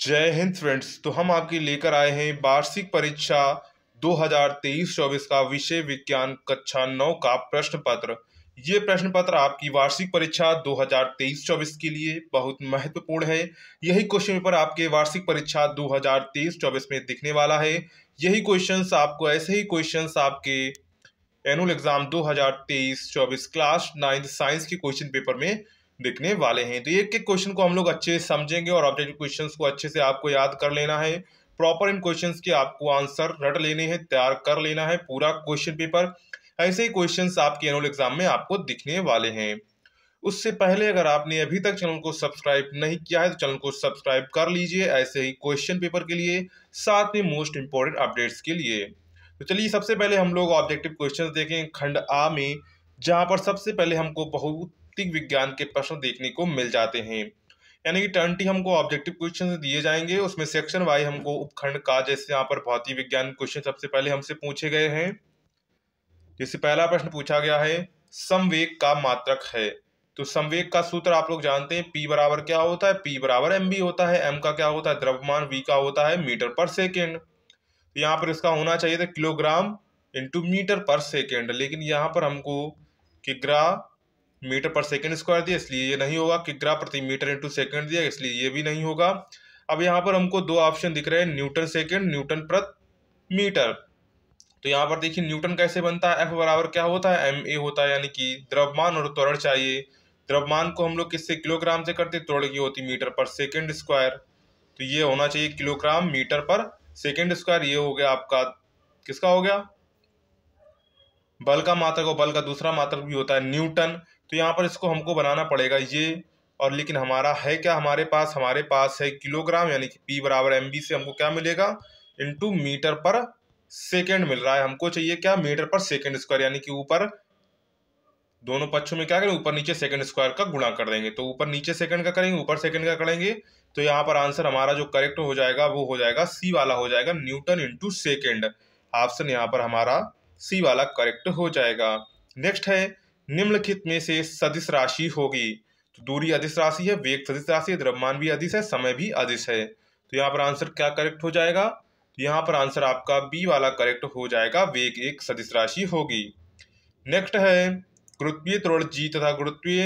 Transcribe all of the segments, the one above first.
जय हिंद फ्रेंड्स तो हम आपके लेकर आए हैं वार्षिक परीक्षा 2023-24 का विषय विज्ञान कक्षा नौ का प्रश्न पत्र ये प्रश्न पत्र आपकी वार्षिक परीक्षा 2023-24 के लिए बहुत महत्वपूर्ण है यही क्वेश्चन पेपर आपके वार्षिक परीक्षा 2023-24 में दिखने वाला है यही क्वेश्चंस आपको ऐसे ही क्वेश्चंस आपके एनुअल एग्जाम दो हजार क्लास नाइन्थ साइंस के क्वेश्चन पेपर में दिखने वाले हैं तो एक एक क्वेश्चन को हम लोग अच्छे से समझेंगे और ऑब्जेक्टिव क्वेश्चंस को अच्छे से आपको याद कर लेना है प्रॉपर इन क्वेश्चंस के आपको आंसर रट लेने हैं तैयार कर लेना है पूरा क्वेश्चन पेपर ऐसे ही क्वेश्चन आपके एनुअल एग्जाम में आपको दिखने वाले हैं उससे पहले अगर आपने अभी तक चैनल को सब्सक्राइब नहीं किया है तो चैनल को सब्सक्राइब कर लीजिए ऐसे ही क्वेश्चन पेपर के लिए साथ में मोस्ट इंपॉर्टेंट अपडेट्स के लिए तो चलिए सबसे पहले हम लोग ऑब्जेक्टिव क्वेश्चंस देखें खंड आ में जहां पर सबसे पहले हमको बहुत भौतिक विज्ञान के प्रश्न देखने को मिल जाते हैं यानी कि टर्न टी हमको ऑब्जेक्टिव क्वेश्चन दिए जाएंगे उसमें सेक्शन वाई हमको उपखंड का जैसे यहाँ पर भौतिक विज्ञान क्वेश्चन सबसे पहले हमसे पूछे गए हैं जैसे पहला प्रश्न पूछा गया है समवेग का मात्रक है तो समवेग का सूत्र आप लोग जानते हैं पी बराबर क्या होता है पी बराबर एम बी होता है एम का क्या होता है द्रव्यमान वी का होता है मीटर पर सेकेंड तो यहाँ पर इसका होना चाहिए था kilogram into metre per second लेकिन यहाँ पर हमको किग्रा मीटर पर सेकंड स्क्वायर दिया इसलिए ये नहीं होगा किग्रा प्रति मीटर इंटू सेकेंड दिया इसलिए ये भी नहीं होगा अब यहाँ पर हमको दो ऑप्शन दिख रहे हैं न्यूटन सेकेंड न्यूटन प्रति मीटर तो यहाँ पर देखिए न्यूटन कैसे बनता है एफ बराबर क्या होता है एम ए होता है यानी कि द्रव्यमान और त्वरण चाहिए द्रव्यमान को हम लोग किससे किलोग्राम से करते त्वरण की होती मीटर पर सेकेंड स्क्वायर तो ये होना चाहिए kilogram metre per second square ये हो गया आपका किसका हो गया बल का मात्रक और बल का दूसरा मात्रक भी होता है न्यूटन तो यहाँ पर इसको हमको बनाना पड़ेगा ये और लेकिन हमारा है क्या हमारे पास हमारे पास है किलोग्राम यानी कि पी बराबर एम से हमको क्या मिलेगा इंटू मीटर पर सेकेंड मिल रहा है हमको चाहिए क्या मीटर पर सेकेंड स्क्वायर यानी कि ऊपर दोनों पक्षों में क्या करें ऊपर नीचे सेकंड स्क्वायर का गुणा कर देंगे तो ऊपर नीचे सेकंड का करेंगे ऊपर सेकंड का करेंगे तो यहाँ पर आंसर हमारा जो करेक्ट हो जाएगा वो हो जाएगा सी वाला हो जाएगा न्यूटन इंटू सेकेंड ऑप्शन यहाँ पर हमारा सी वाला करेक्ट हो जाएगा नेक्स्ट है निम्नलिखित में से सदिश राशि होगी तो दूरी अधिस राशि है वेग सदिश राशि है द्रव्यमान भी अधिस है समय भी अधिस है तो यहाँ पर आंसर क्या करेक्ट हो जाएगा तो यहाँ पर आंसर आपका बी वाला करेक्ट हो जाएगा वेग एक सदिश राशि होगी नेक्स्ट है गुरुत्वीय त्रोण जी तथा गुरुत्वीय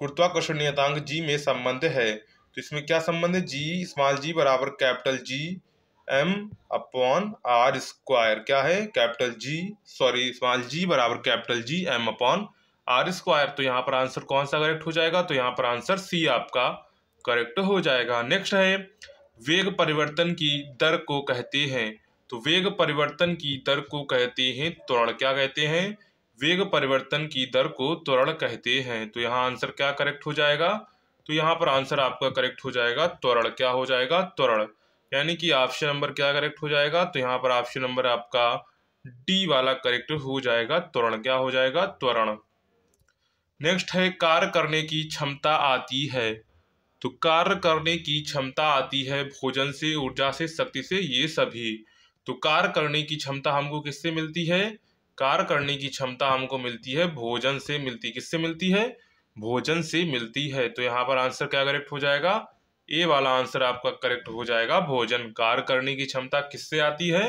गुरुत्वाकर्षण नियतांक जी में संबंध है तो इसमें क्या संबंध है जी स्मॉल जी बराबर capital G M upon R square क्या है capital G sorry small G बराबर capital G M upon R square तो यहाँ पर आंसर कौन सा करेक्ट हो जाएगा तो यहाँ पर आंसर सी आपका करेक्ट हो जाएगा नेक्स्ट है वेग परिवर्तन की दर को कहते हैं तो वेग परिवर्तन की दर को कहते हैं त्वरण क्या कहते हैं वेग परिवर्तन की दर को त्वरण कहते हैं तो यहाँ आंसर क्या करेक्ट हो जाएगा तो यहाँ पर आंसर आपका करेक्ट हो जाएगा त्वरण क्या हो जाएगा त्वरण यानी कि ऑप्शन नंबर क्या करेक्ट हो जाएगा तो यहाँ पर ऑप्शन नंबर आपका डी वाला करेक्ट हो जाएगा त्वरण क्या हो जाएगा त्वरण नेक्स्ट है कार्य करने की क्षमता आती है तो कार्य करने की क्षमता आती है भोजन से ऊर्जा से शक्ति से ये सभी तो कार्य करने की क्षमता हमको किससे मिलती है कार्य करने की क्षमता हमको मिलती है भोजन से मिलती किससे मिलती है भोजन से मिलती है तो यहाँ पर आंसर क्या करेक्ट हो जाएगा ए वाला आंसर आपका करेक्ट हो जाएगा भोजन कार्य करने की क्षमता किससे आती है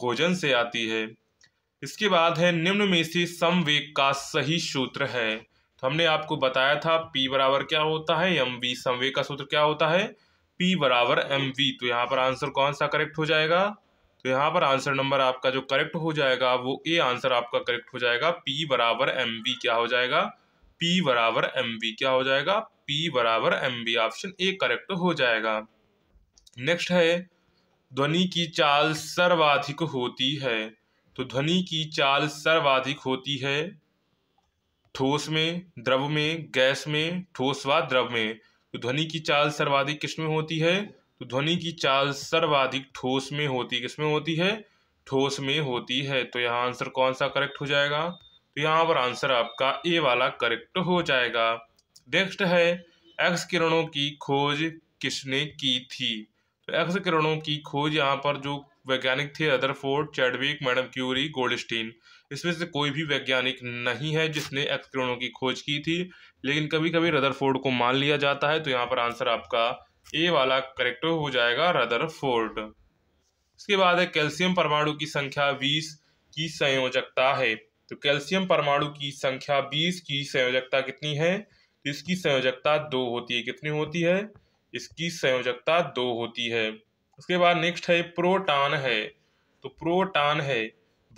भोजन से आती है इसके बाद है निम्न में से समवेग का सही सूत्र है तो हमने आपको बताया था पी बराबर क्या होता है एम वी संवेग का सूत्र क्या होता है पी बराबर एम वी तो यहाँ पर आंसर कौन सा करेक्ट हो जाएगा तो यहाँ पर आंसर नंबर आपका जो करेक्ट हो जाएगा वो ए आंसर आपका करेक्ट हो जाएगा पी बराबर एम वी क्या हो जाएगा पी बराबर एम वी क्या हो जाएगा पी बराबर M B option A correct हो जाएगा नेक्स्ट है ध्वनि की चाल सर्वाधिक होती है तो ध्वनि की चाल सर्वाधिक होती है ठोस में द्रव में गैस में ठोस व द्रव में तो ध्वनि की चाल सर्वाधिक किस में होती है तो ध्वनि की चाल सर्वाधिक ठोस में होती किसमें होती है ठोस में होती है तो यहाँ आंसर कौन सा करेक्ट हो जाएगा तो यहाँ पर आंसर आपका ए वाला करेक्ट हो जाएगा नेक्स्ट है एक्स किरणों की खोज किसने की थी तो एक्स किरणों की खोज यहाँ पर जो वैज्ञानिक थे Rutherford Chadwick madam Curie Goldstein इसमें से कोई भी वैज्ञानिक नहीं है जिसने एक्स किरणों की खोज की थी लेकिन कभी कभी रदरफोर्ड को मान लिया जाता है तो यहाँ पर आंसर आपका ए वाला करेक्ट हो जाएगा रदरफोर्ड इसके बाद है कैल्शियम परमाणु की संख्या बीस की संयोजकता है तो कैल्शियम परमाणु की संख्या बीस की संयोजकता कितनी है इसकी संयोजकता दो होती है कितनी होती है इसकी संयोजकता दो होती है उसके बाद नेक्स्ट है प्रोटान है तो प्रोटान है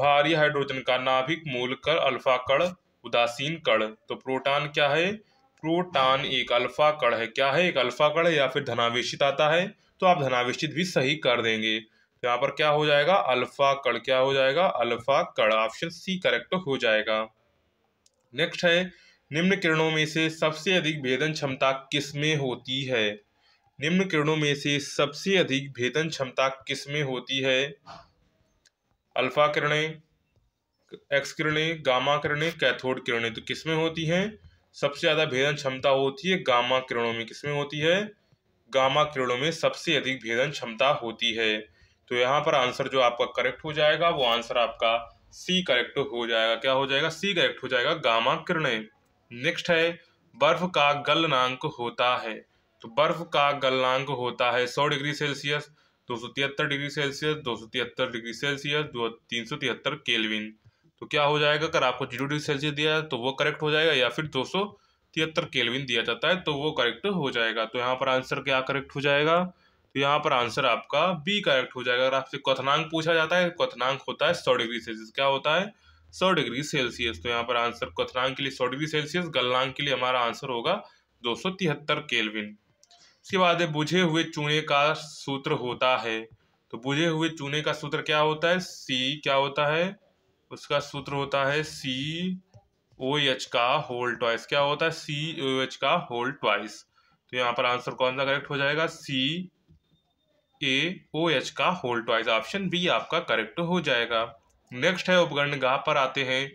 भारी हाइड्रोजन का नाभिक मूल कर अल्फा कण उदासीन कण तो प्रोटान क्या है प्रोटान एक अल्फा कण है क्या है एक अल्फा कण या फिर धनावेशित आता है तो आप धनावेशित भी सही कर देंगे तो यहाँ पर क्या हो जाएगा अल्फा कण क्या हो जाएगा अल्फा कण ऑप्शन सी करेक्ट हो जाएगा नेक्स्ट है निम्न किरणों में से सबसे अधिक भेदन क्षमता किसमें होती है निम्न किरणों में से सबसे अधिक भेदन क्षमता किसमें होती है अल्फा किरणें एक्स किरणें गामा किरणें कैथोड किरणें तो किसमें होती हैं सबसे ज़्यादा भेदन क्षमता होती है गामा किरणों में किसमें होती है गामा किरणों में सबसे अधिक भेदन क्षमता होती है तो यहाँ पर आंसर जो आपका करेक्ट हो जाएगा वो आंसर आपका सी करेक्ट हो जाएगा क्या हो जाएगा सी करेक्ट हो जाएगा गामा किरणें नेक्स्ट है बर्फ का गलनांक होता है तो बर्फ का गलनांक होता है 100 डिग्री सेल्सियस दो डिग्री सेल्सियस दो डिग्री सेल्सियस दो तीन सौ तिहत्तर केलविन तो क्या हो जाएगा अगर आपको जीरो डिग्री सेल्सियस दिया जाए तो वो करेक्ट हो जाएगा या फिर दो सौ तिहत्तर केलविन दिया जाता है तो वो करेक्ट हो जाएगा तो यहाँ पर आंसर क्या करेक्ट हो जाएगा तो यहाँ पर आंसर आपका बी करेक्ट हो जाएगा अगर आपसे क्वथनांक पूछा जाता है क्वथनांक होता है सौ डिग्री सेल्सियस क्या होता है सौ डिग्री सेल्सियस तो यहाँ पर आंसर कथनांग के लिए सौ डिग्री सेल्सियस गलनांग के लिए हमारा आंसर होगा दो सौ तिहत्तर केलविन इसके बाद है बुझे हुए चूने का सूत्र होता है तो बुझे हुए चूने का सूत्र क्या होता है सी क्या होता है उसका सूत्र होता है सी ओ एच का होल ट्वाइस क्या होता है सी ओ एच का होल ट्वाइस तो यहाँ पर आंसर कौन सा करेक्ट हो जाएगा सी ए ओ एच का होल ट्वाइस ऑप्शन बी आपका करेक्ट हो जाएगा नेक्स्ट है उपकरण गाह पर आते हैं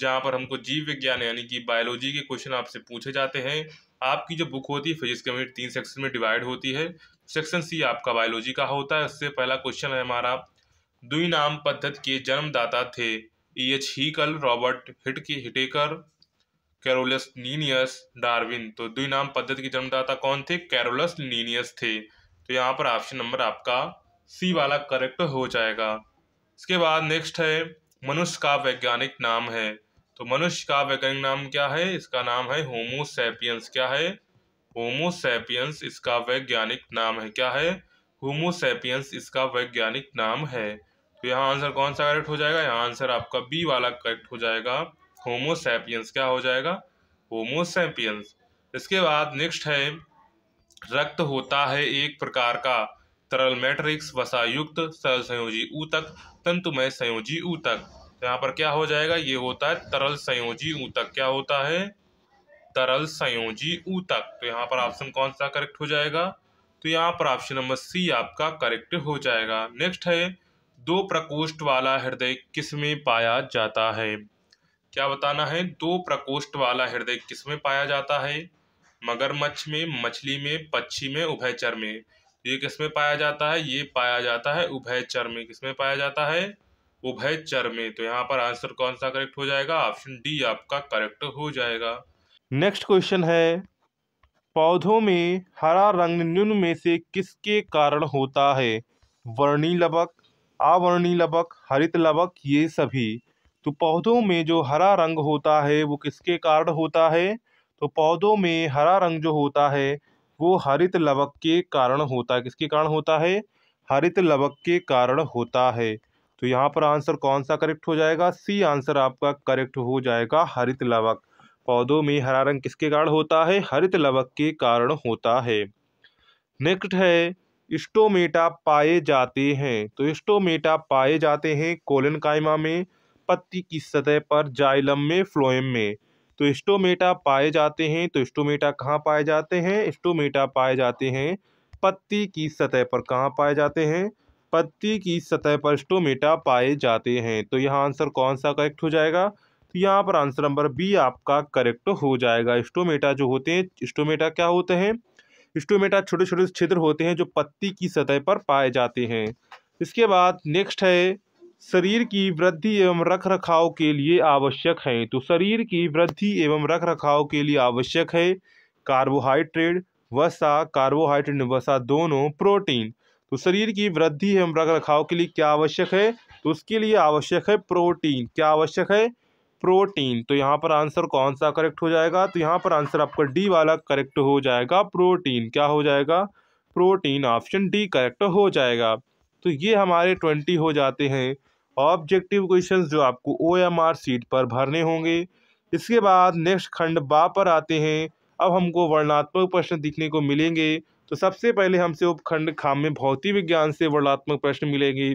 जहाँ पर हमको जीव विज्ञान यानी कि बायोलॉजी के क्वेश्चन आपसे पूछे जाते हैं आपकी जो बुक होती है फिजिक्स केमिस्ट्री तीन सेक्शन में डिवाइड होती है सेक्शन सी आपका बायोलॉजी का होता है उससे पहला क्वेश्चन है हमारा दुई नाम पद्धत के जन्मदाता थे ई एच ही कल रॉबर्ट हिट के हिटेकर कैरोलस नीनियस डार्विन तो दुई नाम पद्धति के जन्मदाता कौन थे कैरोलस नीनियस थे तो यहाँ पर ऑप्शन नंबर आपका सी वाला करेक्ट हो जाएगा इसके बाद नेक्स्ट है मनुष्य का वैज्ञानिक नाम है तो मनुष्य का वैज्ञानिक नाम क्या है इसका नाम है होमोसैपियंस क्या है होमोसैपियंस इसका वैज्ञानिक नाम है क्या है होमोसैपियंस इसका वैज्ञानिक नाम है तो यहाँ आंसर कौन सा करेक्ट हो जाएगा यहाँ आंसर आपका बी वाला करेक्ट हो जाएगा होमोसेपियंस क्या हो जाएगा होमोसेपियंस इसके बाद नेक्स्ट है रक्त होता है एक प्रकार का तरल मैट्रिक्स वसायुक्त सरल संयोजी ऊतक तंतुमय संयोजी ऊतक तो यहाँ पर क्या हो जाएगा ये होता है तरल संयोजी ऊतक क्या होता है तरल संयोजी ऊतक तो यहाँ पर ऑप्शन कौन सा करेक्ट हो जाएगा तो यहाँ पर ऑप्शन नंबर सी आपका करेक्ट हो जाएगा नेक्स्ट है दो प्रकोष्ठ वाला हृदय किस में पाया जाता है क्या बताना है दो प्रकोष्ठ वाला हृदय किस में पाया जाता है मगरमच्छ में मछली में पक्षी में उभयचर में ये किसमें पाया जाता है ये पाया जाता है उभयचर में किसमें पाया जाता है उभयचर में तो यहाँ पर आंसर कौन सा करेक्ट हो जाएगा ऑप्शन डी आपका करेक्ट हो जाएगा नेक्स्ट क्वेश्चन है पौधों में हरा रंग निम्न में से किसके कारण होता है वर्णी लबक आवर्णी लबक हरित लबक ये सभी तो पौधों में जो हरा रंग होता है वो किसके कारण होता है तो पौधों में हरा रंग जो होता है वो हरित लवक के कारण होता है किसके कारण होता है हरित लवक के कारण होता है तो यहाँ पर आंसर कौन सा करेक्ट हो जाएगा सी आंसर आपका करेक्ट हो जाएगा हरित लवक पौधों में हरा रंग किसके कारण होता है हरित लवक के कारण होता है नेक्स्ट है स्टोमेटा पाए जाते हैं तो स्टोमेटा पाए जाते हैं कोलन कायमा में पत्ती की सतह पर जाइलम में फ्लोएम में तो स्टोमेटा पाए जाते हैं तो स्टोमेटा कहाँ पाए जाते हैं स्टोमेटा पाए जाते हैं पत्ती की सतह पर कहाँ पाए जाते हैं पत्ती की सतह पर स्टोमेटा पाए जाते हैं तो यहाँ आंसर कौन सा करेक्ट हो जाएगा तो यहाँ पर आंसर नंबर बी आपका करेक्ट हो जाएगा स्टोमेटा जो होते हैं स्टोमेटा क्या होते हैं स्टोमेटा छोटे छोटे छिद्र होते हैं जो पत्ती की सतह पर पाए जाते हैं इसके बाद नेक्स्ट है शरीर की वृद्धि एवं रख रखाव के लिए आवश्यक है तो शरीर की वृद्धि एवं रख रखाव के लिए आवश्यक है कार्बोहाइड्रेट वसा कार्बोहाइड्रेट वसा दोनों प्रोटीन तो शरीर की वृद्धि एवं रख रखाव के लिए क्या आवश्यक है तो उसके लिए आवश्यक है प्रोटीन क्या आवश्यक है प्रोटीन तो यहाँ पर आंसर कौन सा करेक्ट हो जाएगा तो यहाँ पर आंसर आपका डी वाला करेक्ट हो जाएगा प्रोटीन क्या हो जाएगा प्रोटीन ऑप्शन डी करेक्ट हो जाएगा तो ये हमारे ट्वेंटी हो जाते हैं ऑब्जेक्टिव क्वेश्चंस जो आपको ओ एम आर सीट पर भरने होंगे इसके बाद नेक्स्ट खंड बा पर आते हैं अब हमको वर्णात्मक प्रश्न दिखने को मिलेंगे तो सबसे पहले हमसे उपखंड खाम में भौतिक विज्ञान से वर्णात्मक प्रश्न मिलेंगे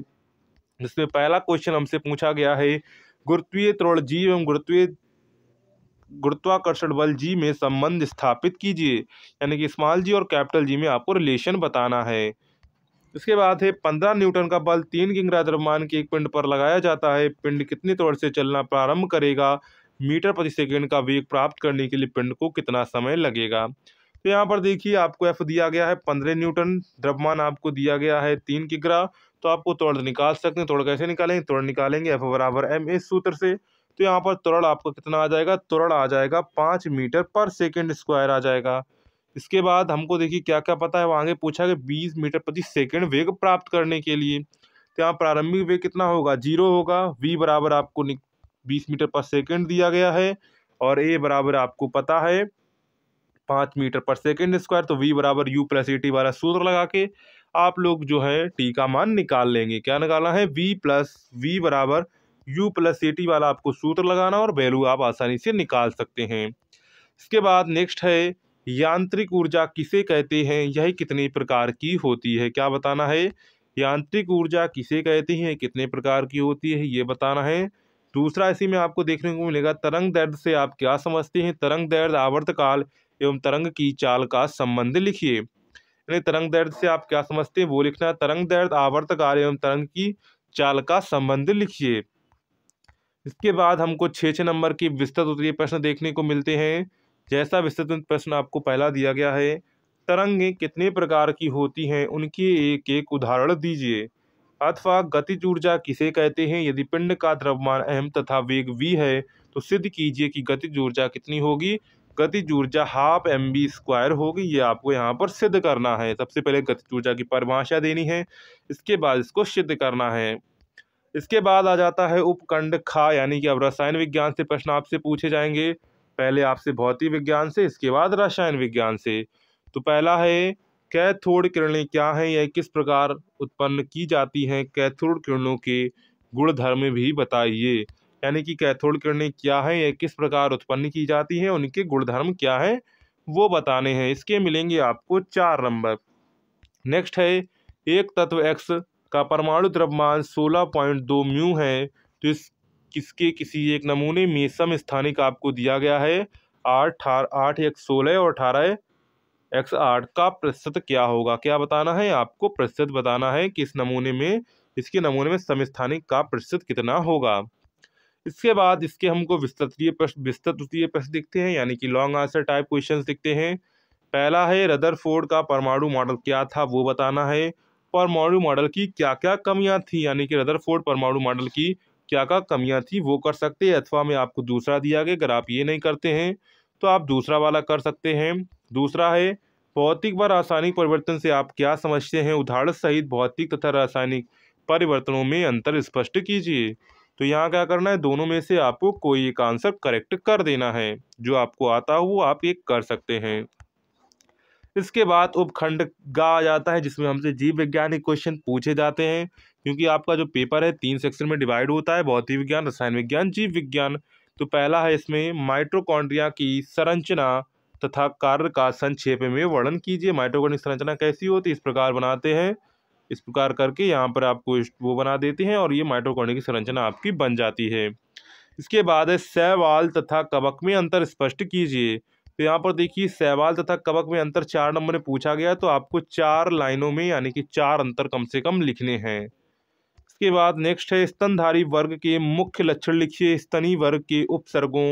जिसमें पहला क्वेश्चन हमसे पूछा गया है गुरुत्वीय त्रोण जी एवं गुरुत्वीय गुरुत्वाकर्षण बल जी में संबंध स्थापित कीजिए यानी कि स्मॉल जी और कैपिटल जी में आपको रिलेशन बताना है इसके बाद है पंद्रह न्यूटन का बल तीन गिंगरा द्रव्यमान के एक पिंड पर लगाया जाता है पिंड कितनी तौर से चलना प्रारंभ करेगा मीटर प्रति सेकेंड का वेग प्राप्त करने के लिए पिंड को कितना समय लगेगा तो यहाँ पर देखिए आपको एफ दिया गया है पंद्रह न्यूटन द्रव्यमान आपको दिया गया है तीन किग्रा तो आपको तोड़ निकाल सकते हैं तोड़ कैसे निकालेंगे तोड़ निकालेंगे एफ बराबर एम इस सूत्र से तो यहाँ पर तोड़ आपका कितना आ जाएगा तोड़ आ जाएगा पाँच मीटर पर सेकेंड स्क्वायर आ जाएगा इसके बाद हमको देखिए क्या क्या पता है वहाँ आगे पूछा कि बीस मीटर प्रति सेकेंड वेग प्राप्त करने के लिए तो यहाँ प्रारंभिक वेग कितना होगा जीरो होगा वी बराबर आपको बीस मीटर पर सेकेंड दिया गया है और ए बराबर आपको पता है पाँच मीटर पर सेकेंड स्क्वायर तो वी बराबर यू प्लस ए टी वाला सूत्र लगा के आप लोग जो है टी का मान निकाल लेंगे क्या निकालना है वी प्लस वी बराबर यू प्लस ए टी वाला आपको सूत्र लगाना और वैल्यू आप आसानी से निकाल सकते हैं इसके बाद नेक्स्ट है यांत्रिक ऊर्जा किसे कहते हैं यह कितने प्रकार की होती है क्या बताना है यांत्रिक ऊर्जा किसे कहते हैं कितने प्रकार की होती है ये बताना है दूसरा इसी में आपको देखने को मिलेगा तरंग दर्द से आप क्या समझते हैं तरंग दर्द आवर्तकाल एवं तरंग की चाल का संबंध लिखिए यानी तरंग दर्द से आप क्या समझते हैं वो लिखना है तरंग दर्द आवर्तकाल एवं तरंग की चाल का संबंध लिखिए इसके बाद हमको छः छः नंबर की विस्तृत उत्तरीय प्रश्न देखने को मिलते हैं जैसा विस्तृत प्रश्न आपको पहला दिया गया है तरंगें कितने प्रकार की होती हैं उनके एक एक उदाहरण दीजिए अथवा गतिज ऊर्जा किसे कहते हैं यदि पिंड का द्रव्यमान एम तथा वेग वी है तो सिद्ध कीजिए कि गतिज ऊर्जा कितनी होगी गतिज ऊर्जा हाफ एम बी स्क्वायर होगी ये आपको यहाँ पर सिद्ध करना है सबसे पहले गतिज ऊर्जा की परिभाषा देनी है इसके बाद इसको सिद्ध करना है इसके बाद आ जाता है उपकंड खा यानी कि अब रसायन विज्ञान से प्रश्न आपसे पूछे जाएंगे पहले आपसे भौतिक विज्ञान से इसके बाद रसायन विज्ञान से तो पहला है कैथोड किरणें क्या हैं यह किस प्रकार उत्पन्न की जाती हैं कैथोड किरणों के गुणधर्म भी बताइए यानी कि कैथोड किरणें क्या हैं यह किस प्रकार उत्पन्न की जाती हैं उनके गुणधर्म क्या हैं वो बताने हैं इसके मिलेंगे आपको चार नंबर नेक्स्ट है एक तत्व एक्स का परमाणु द्रव्यमान सोलह पॉइंट दो म्यू है तो इस किसके किसी एक नमूने में सम स्थानिक आपको दिया गया है आठ आठ एक सोलह और अठारह एक्स आठ का प्रतिशत क्या होगा क्या बताना है आपको प्रतिशत बताना है कि इस नमूने में इसके नमूने में समस्थानिक का प्रतिशत कितना होगा इसके बाद इसके हमको विस्तृतीय प्रश्न विस्तृत प्रश्न दिखते हैं यानी कि लॉन्ग आंसर टाइप क्वेश्चन दिखते हैं पहला है रदर का परमाणु मॉडल क्या था वो बताना है परमाणु मॉडल की क्या क्या कमियाँ थी यानी कि रदर परमाणु मॉडल की क्या क्या कमियाँ थी वो कर सकते हैं अथवा में आपको दूसरा दिया गया अगर आप ये नहीं करते हैं तो आप दूसरा वाला कर सकते हैं दूसरा है भौतिक व रासायनिक परिवर्तन से आप क्या समझते हैं उदाहरण सहित भौतिक तथा रासायनिक परिवर्तनों में अंतर स्पष्ट कीजिए तो यहाँ क्या करना है दोनों में से आपको कोई एक आंसर करेक्ट कर देना है जो आपको आता हो वो आप एक कर सकते हैं इसके बाद उपखंड गा आ जाता है जिसमें हमसे जीव वैज्ञानिक क्वेश्चन पूछे जाते हैं क्योंकि आपका जो पेपर है तीन सेक्शन में डिवाइड होता है भौतिक विज्ञान रसायन विज्ञान जीव विज्ञान तो पहला है इसमें माइट्रोकॉन्ड्रिया की संरचना तथा कार्य का संक्षेप में वर्णन कीजिए माइट्रोकॉन्ड्रिया संरचना कैसी होती है इस प्रकार बनाते हैं इस प्रकार करके यहाँ पर आपको वो बना देते हैं और ये माइट्रोकॉन्ड्रिया की संरचना आपकी बन जाती है इसके बाद है सहवाल तथा कवक में अंतर स्पष्ट कीजिए तो यहाँ पर देखिए सहवाल तथा कवक में अंतर चार नंबर में पूछा गया तो आपको चार लाइनों में यानी कि चार अंतर कम से कम लिखने हैं इसके बाद नेक्स्ट है स्तनधारी वर्ग के मुख्य लक्षण लिखिए स्तनी वर्ग के उपसर्गों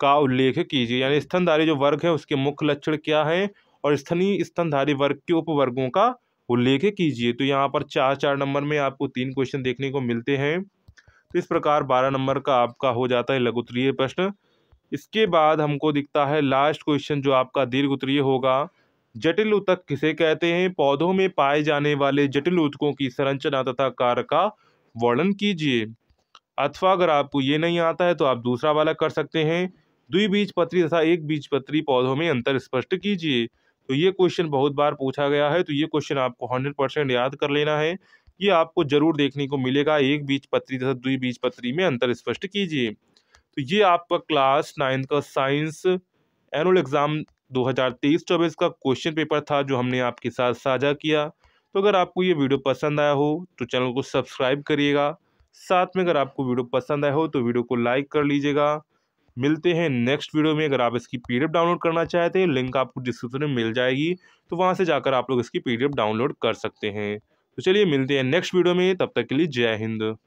का उल्लेख कीजिए यानी स्तनधारी जो वर्ग है उसके मुख्य लक्षण क्या हैं और स्तनीय स्तनधारी वर्ग के उपवर्गों का उल्लेख कीजिए तो यहाँ पर चार चार नंबर में आपको तीन क्वेश्चन देखने को मिलते हैं तो इस प्रकार बारह नंबर का आपका हो जाता है लघु उत्तरीय प्रश्न इसके बाद हमको दिखता है लास्ट क्वेश्चन जो आपका दीर्घ उत्तरीय होगा जटिल उतक किसे कहते हैं पौधों में पाए जाने वाले जटिल उतकों की संरचना तथा कार्य का वर्णन कीजिए अथवा अगर आपको ये नहीं आता है तो आप दूसरा वाला कर सकते हैं बीज पत्री तथा एक बीज पत्री पौधों में अंतर स्पष्ट कीजिए तो ये क्वेश्चन बहुत बार पूछा गया है तो ये क्वेश्चन आपको हंड्रेड परसेंट याद कर लेना है ये आपको जरूर देखने को मिलेगा एक बीज पत्री तथा बीज पत्री में अंतर स्पष्ट कीजिए तो ये आपका क्लास नाइन्थ का साइंस एनुअल एग्जाम दो हज़ार का क्वेश्चन पेपर था जो हमने आपके साथ साझा किया तो अगर आपको ये वीडियो पसंद आया हो तो चैनल को सब्सक्राइब करिएगा साथ में अगर आपको वीडियो पसंद आया हो तो वीडियो को लाइक कर लीजिएगा मिलते हैं नेक्स्ट वीडियो में अगर आप इसकी पी डाउनलोड करना चाहते हैं लिंक आपको डिस्क्रिप्शन में मिल जाएगी तो वहाँ से जाकर आप लोग इसकी पी डाउनलोड कर सकते हैं तो चलिए मिलते हैं नेक्स्ट वीडियो में तब तक के लिए जय हिंद